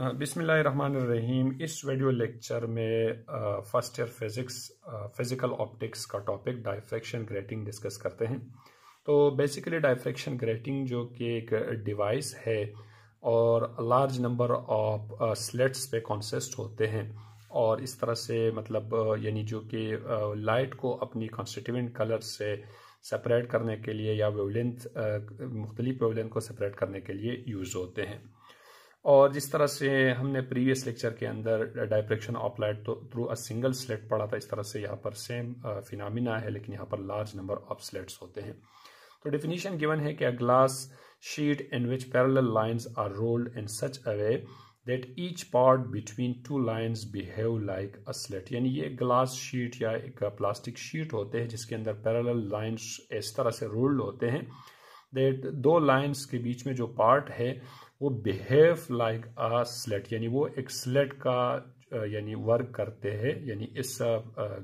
बिसमीम इस video lecture में first year physics physical optics का टॉपिक डायफ्रेक्शन ग्रेटिंग डिस्कस करते हैं तो बेसिकली डायफ्रेक्शन ग्रेटिंग जो कि एक डिवाइस है और लार्ज नंबर ऑफ स्लेट्स पे कॉन्सेस्ट होते हैं और इस तरह से मतलब यानी जो कि लाइट को अपनी कॉन्स्टिट्यूंट कलर से सेपरेट करने के लिए या वेवलेंथ मुख्तलिफ वेवलेंथ को सेपरेट करने के लिए यूज़ होते हैं और जिस तरह से हमने प्रीवियस लेक्चर के अंदर डायप्रेक्शन ऑफ लाइट तो थ्रू अ सिंगल स्लेट पढ़ा था इस तरह से यहाँ पर सेम फिनामिना uh, है लेकिन यहाँ पर लार्ज नंबर ऑफ स्लेट्स होते हैं तो डेफिनेशन गिवन है कि a glass sheet in which parallel lines are ruled in such a way that each part between two lines behave like a slit यानी ये ग्लास शीट या एक plastic sheet होते हैं जिसके अंदर पैरल लाइन्स इस तरह से रोल्ड होते हैं दैट दो लाइन्स के बीच में जो पार्ट है वो बिहेव लाइक अ स्लेट यानी वो एक स्लेट का यानी वर्क करते हैं यानी इस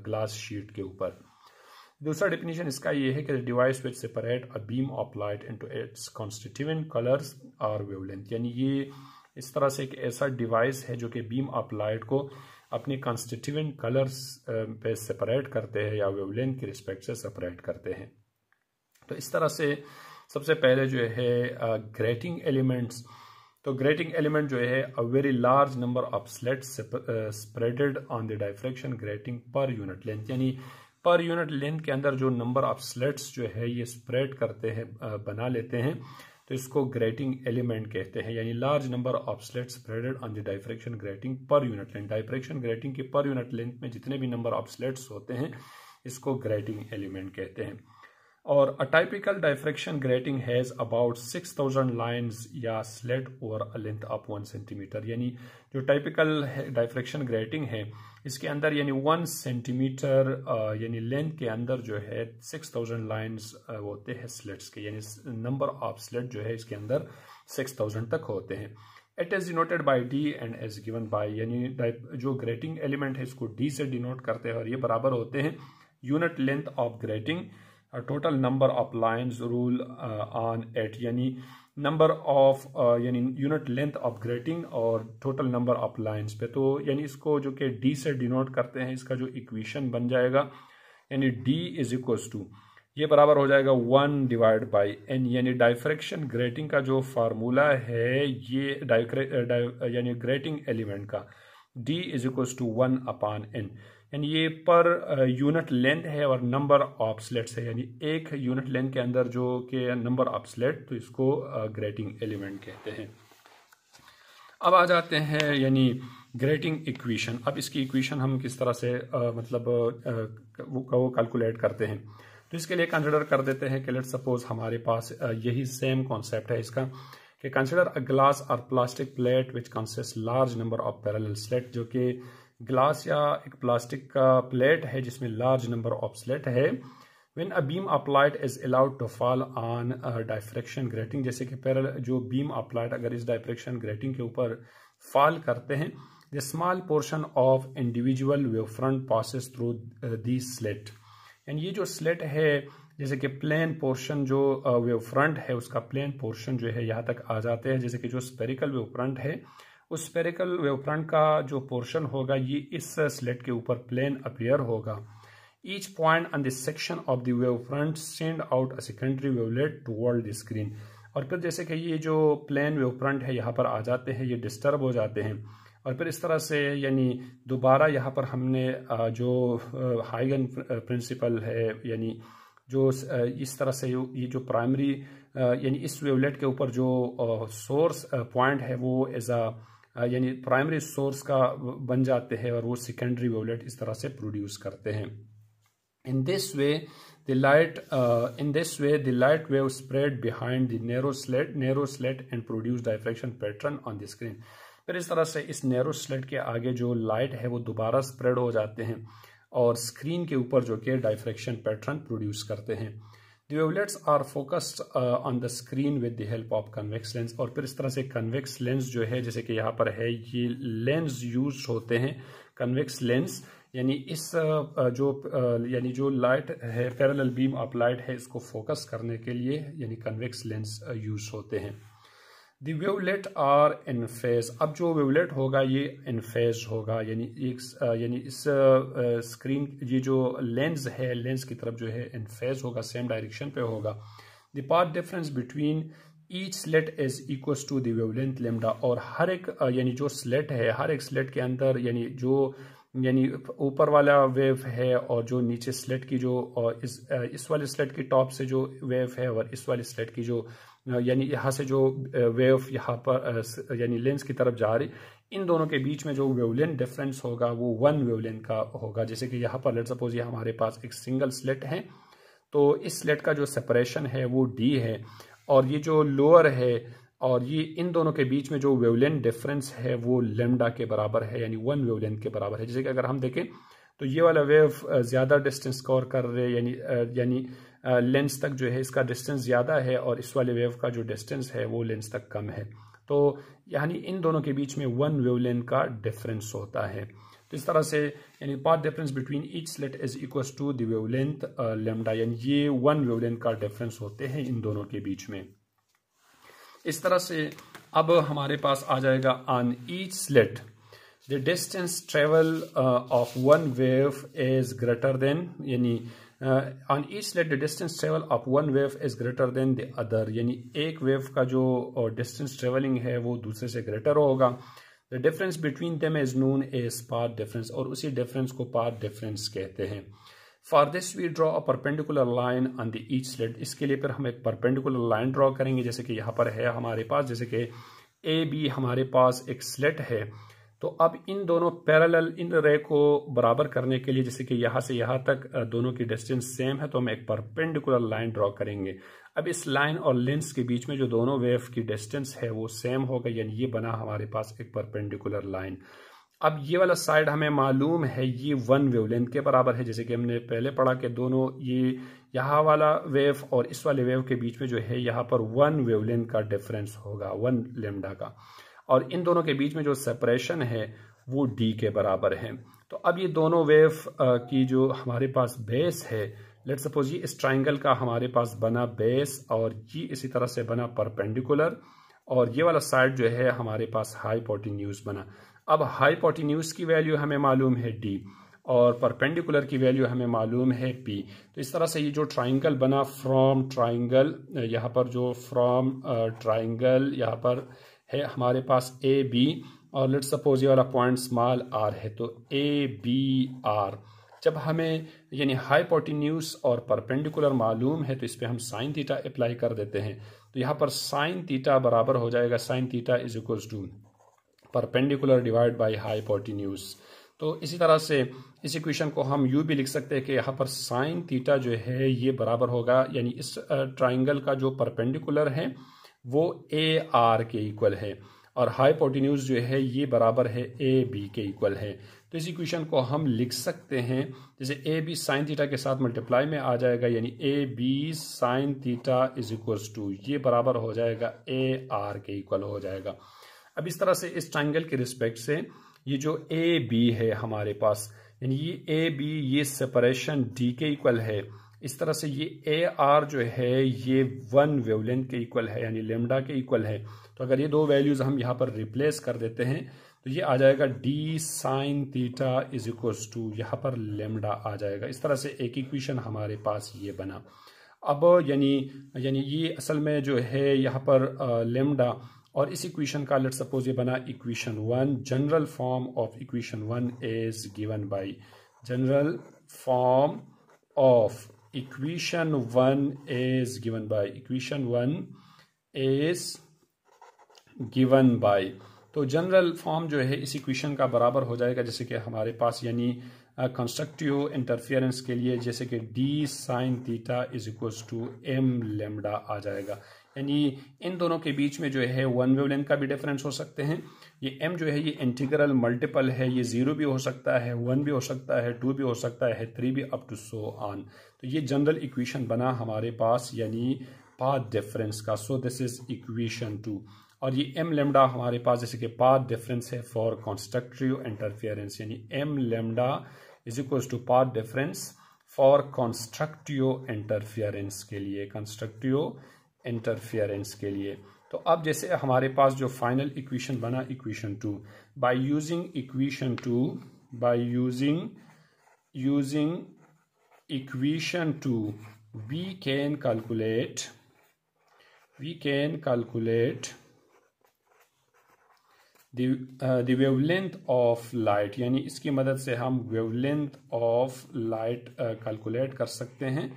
ग्लास शीट के ऊपर दूसरा डिफिनीशन इसका ये है कि device which separate a beam of light into its constituent colours और वेवलेंथ यानी ये इस तरह से एक ऐसा डिवाइस है जो कि बीम ऑफ लाइट को अपने कॉन्स्टिट्यूएंट कलर्स पे सेपरेट करते हैं या वेवलेंथ के रिस्पेक्ट से सेपरेट करते हैं तो इस तरह से सबसे पहले जो है ग्रेटिंग एलिमेंट्स तो ग्रेटिंग एलिमेंट जो है a very large number of slit spreaded on the diffraction grating per unit length यानी पर यूनिट लेंथ के अंदर जो नंबर ऑफ स्लेट्स जो है ये स्प्रेड करते हैं uh, बना लेते हैं तो इसको ग्रेटिंग एलिमेंट कहते हैं यानी large number of slit spreaded on the diffraction grating per unit length diffraction grating के पर यूनिट लेंथ में जितने भी नंबर ऑफ स्लेट्स होते हैं इसको ग्रेटिंग एलिमेंट कहते हैं और a typical diffraction grating has about six thousand lines या slit over a length of one centimetre यानी जो टाइपिकल डायफ्रेक्शन ग्रेटिंग है इसके अंदर यानी वन सेंटीमीटर यानी लेंथ के अंदर जो है सिक्स थाउजेंड लाइंस होते हैं स्लेट्स के यानी नंबर ऑफ स्लेट जो है इसके अंदर सिक्स थाउजेंड तक होते हैं it is denoted by d and as given by यानी जो ग्रेटिंग एलिमेंट है इसको डी से डिनोट करते हैं और ये बराबर होते हैं unit length of grating total number of lines rule on it यानी नंबर ऑफ यानी यूनिट लेंथ ऑफ ग्रेटिंग और टोटल नंबर ऑफ लाइंस पे तो यानी इसको जो कि डी से डिनोट करते हैं इसका जो इक्वेशन बन जाएगा यानी डी इज इक्वल्स टू ये बराबर हो जाएगा वन डिवाइड बाई एन यानी डाइफ्रेक्शन ग्रेटिंग का जो फार्मूला है ये यानी ग्रेटिंग एलिमेंट का d is equals to one upon n यानी ये पर यूनिट लेंथ है और नंबर ऑफ स्लेट्स है यानी एक यूनिट लेंथ के अंदर जो के नंबर ऑफ स्लेट तो इसको ग्रेटिंग एलिमेंट कहते हैं अब आ जाते हैं यानी ग्रेटिंग इक्वेशन अब इसकी इक्वेशन हम किस तरह से आ, मतलब आ, वो कैलकुलेट करते हैं तो इसके लिए कंसिडर कर देते हैं कि लेट सपोज हमारे पास यही सेम कॉन्सेप्ट है इसका कि कंसिडर अ ग्लास और plastic plate which consist large number of parallel slit जो कि ग्लास या एक प्लास्टिक का प्लेट है जिसमें लार्ज नंबर ऑफ स्लेट है when a beam applied is allowed to fall on diffraction grating जैसे कि पैरल जो बीम अप्लाइड अगर इस डायफ्रेक्शन ग्रेटिंग के ऊपर फॉल करते हैं the small portion of individual wave front passes through the slit and ये जो स्लेट है जैसे कि प्लेन पोर्शन जो वेव uh, फ्रंट है उसका प्लेन पोर्शन जो है यहाँ तक आ जाते हैं जैसे कि जो स्पेरिकल वेव फ्रंट है उस स्पेरिकल वेवफ्रंट का जो पोर्शन होगा ये इस स्लेट के ऊपर प्लेन अपेयर होगा each point on this section of the front send out a secondary wavelet toward the screen और फिर जैसे कि ये जो प्लेन फ्रंट है यहाँ पर आ जाते हैं ये डिस्टर्ब हो जाते हैं और फिर इस तरह से यानी दोबारा यहाँ पर हमने जो हाइगन प्रिंसिपल है यानी जो इस तरह से ये जो प्राइमरी यानी इस वेवलेट के ऊपर जो सोर्स पॉइंट है वो एज अ यानी प्राइमरी सोर्स का बन जाते हैं और वो सेकेंडरी वेवलेट इस तरह से प्रोड्यूस करते हैं in this way the light in this way the light wave spread behind दैरोट narrow slit and produce diffraction pattern on the screen फिर इस तरह से इस नैरो स्लेट के आगे जो लाइट है वो दोबारा स्प्रेड हो जाते हैं और स्क्रीन के ऊपर जो कि डायफ्रेक्शन पैटर्न प्रोड्यूस करते हैं The wavelets are focused on the screen with the help of convex lens और फिर इस तरह से convex lens जो है जैसे कि यहाँ पर है ये lens used होते हैं convex lens यानी इस जो यानी जो लाइट है पैरेलल बीम ऑफ लाइट है इसको फोकस करने के लिए यानी कन्वेक्स लेंस यूज होते हैं the wavelet are in phase अब जो वेवलेट होगा ये इन फेज होगा यानी एक यानी इस स्क्रीन ये जो लेंस है लेंस की तरफ जो है इन फेज होगा सेम डायरेक्शन पे होगा the path difference between each slit is equals to देंथ वेवलेंथ लेमडा और हर एक यानी जो स्लेट है हर एक स्लेट के अंदर यानी जो यानी ऊपर वाला वेव है और जो नीचे स्लेट की जो इस इस वाले स्लेट की टॉप से जो वेव है और इस वाले स्लेट की जो यानी यहाँ से जो वेव यहाँ पर यानी लेंस की तरफ जा रही इन दोनों के बीच में जो वेवलेंथ डिफरेंस होगा वो वन वेवलेंथ का होगा जैसे कि यहाँ पर लेट सपोज ये हमारे पास एक सिंगल स्लेट है तो इस स्लेट का जो सेपरेशन है वो डी है और ये जो लोअर है और ये इन दोनों के बीच में जो वेवलेंथ डिफरेंस है वो लेमडा के बराबर है यानी वन वेवलेंथ के बराबर है जैसे कि अगर हम देखें तो ये वाला वेव ज़्यादा डिस्टेंस कवर कर रहे यानी यानी लेंस तक जो है इसका डिस्टेंस ज़्यादा है और इस वाले वेव का जो डिस्टेंस है वो लेंस तक कम है तो यानी इन दोनों के बीच में वन वेव का डिफरेंस होता है तो इस तरह से यानी path difference between each slit is equals to the length lambda यानी ये वन वेव का डिफरेंस होते हैं इन दोनों के बीच में इस तरह से अब हमारे पास आ जाएगा on each slit the distance travel of one wave is greater than यानी on uh, each each leg the distance travel of one wave is greater than the यानी एक वेव का जो डिस्टेंस uh, ट्रेवलिंग है वो दूसरे से greater होगा the difference between them is known as path difference और उसी डिफरेंस को पाथ डिफरेंस कहते हैं for this we draw a perpendicular line on the each slit इसके लिए फिर हम एक परपेंडिकुलर लाइन ड्रॉ करेंगे जैसे कि यहाँ पर है हमारे पास जैसे कि ए बी हमारे पास एक स्लेट है तो अब इन दोनों पैरेलल इन रे को बराबर करने के लिए जैसे कि यहां से यहां तक दोनों की डिस्टेंस सेम है तो हम एक परपेंडिकुलर लाइन ड्रॉ करेंगे अब इस लाइन और लेंस के बीच में जो दोनों वेव की डिस्टेंस है वो सेम होगा यानी ये बना हमारे पास एक परपेंडिकुलर लाइन अब ये वाला साइड हमें मालूम है ये वन वेवलेंथ के बराबर है जैसे कि हमने पहले पढ़ा कि दोनों ये यहाँ वाला वेव और इस वाले वेव के बीच में जो है यहाँ पर वन वेवलेंथ का डिफरेंस होगा वन लेमडा का और इन दोनों के बीच में जो सेपरेशन है वो डी के बराबर है तो अब ये दोनों वेव की जो हमारे पास बेस है लेट सपोज ये इस ट्राइंगल का हमारे पास बना बेस और ये इसी तरह से बना परपेंडिकुलर और ये वाला साइड जो है हमारे पास हाईपोटिन्यूज बना अब हाईपोटिन्यूज की वैल्यू हमें मालूम है डी और परपेंडिकुलर की वैल्यू हमें मालूम है पी तो इस तरह से ये जो ट्राइंगल बना फ्रॉम ट्राइंगल यहाँ पर जो फ्रॉम ट्राइंगल यहाँ पर है हमारे पास ए बी और लेट सपोज ये वाला पॉइंट स्मॉल आर है तो ए बी आर जब हमें यानी हाइपोटिन्यूस और परपेंडिकुलर मालूम है तो इस पर हम साइन थीटा अप्लाई कर देते हैं तो यहाँ पर साइन थीटा बराबर हो जाएगा sine theta is equals to perpendicular divide by hypotenuse तो इसी तरह से इस इक्वेशन को हम यू भी लिख सकते हैं कि यहाँ पर साइन थीटा जो है ये बराबर होगा यानी इस ट्राइंगल का जो परपेंडिकुलर है वो ए आर के इक्वल है और हाइपोटिन्यूज जो है ये बराबर है ए बी के इक्वल है तो इस इक्वेशन को हम लिख सकते हैं जैसे ए बी साइन थीटा के साथ मल्टीप्लाई में आ जाएगा यानी A B sine theta is equal to ये बराबर हो जाएगा ए आर के इक्वल हो जाएगा अब इस तरह से इस ट्राइंगल के रिस्पेक्ट से ये जो ए बी है हमारे पास यानी ये ए बी ये सेपरेशन डी के इक्वल है इस तरह से ये ए आर जो है ये वन वेवलेंथ के इक्वल है यानी लेमडा के इक्वल है तो अगर ये दो वैल्यूज़ हम यहाँ पर रिप्लेस कर देते हैं तो ये आ जाएगा D sine theta is equal to यहाँ पर लेमडा आ जाएगा इस तरह से एक इक्वेशन हमारे पास ये बना अब यानी यानी ये असल में जो है यहाँ पर लेमडा और इस इक्वेशन का लेट सपोज ये बना equation one general form of equation one is given by general form of equation 1 is given by equation 1 is given by तो जनरल फॉर्म जो है इस इक्वेशन का बराबर हो जाएगा जैसे कि हमारे पास यानी कंस्ट्रक्टिव इंटरफेरेंस के लिए जैसे कि D sine theta is equal to M lambda आ जाएगा यानी इन दोनों के बीच में जो है वन वेव लेंथ का भी डिफरेंस हो सकते हैं ये एम जो है ये इंटीग्रल मल्टीपल है ये जीरो भी हो सकता है वन भी हो सकता है टू भी हो सकता है थ्री भी अप टू सो ऑन तो ये जनरल इक्वेशन बना हमारे पास यानी पाथ डिफरेंस का so this is equation two और ये एम लेमडा हमारे पास जैसे कि पाथ डिफरेंस है फॉर कॉन्स्ट्रक्टिव इंटरफेरेंस यानी M lambda is equal to path difference for constructive interference के लिए कंस्ट्रक्टिव इंटरफियरेंस के लिए तो अब जैसे हमारे पास जो फाइनल इक्वेशन बना equation two by using equation two by using using equation two we can calculate we can calculate the wavelength of light यानी इसकी मदद से हम वेवलेंथ ऑफ लाइट कैलकुलेट कर सकते हैं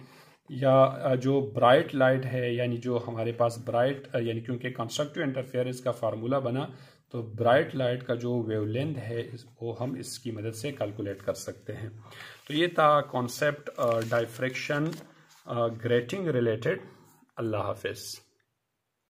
या जो ब्राइट लाइट है यानी जो हमारे पास ब्राइट यानी क्योंकि कंस्ट्रक्टिव इंटरफेरेंस का फार्मूला बना तो ब्राइट लाइट का जो वेवलेंथ है वो हम इसकी मदद से कैलकुलेट कर सकते हैं तो ये था कॉन्सेप्ट डाइफ्रेक्शन ग्रेटिंग रिलेटेड अल्लाह हाफिज़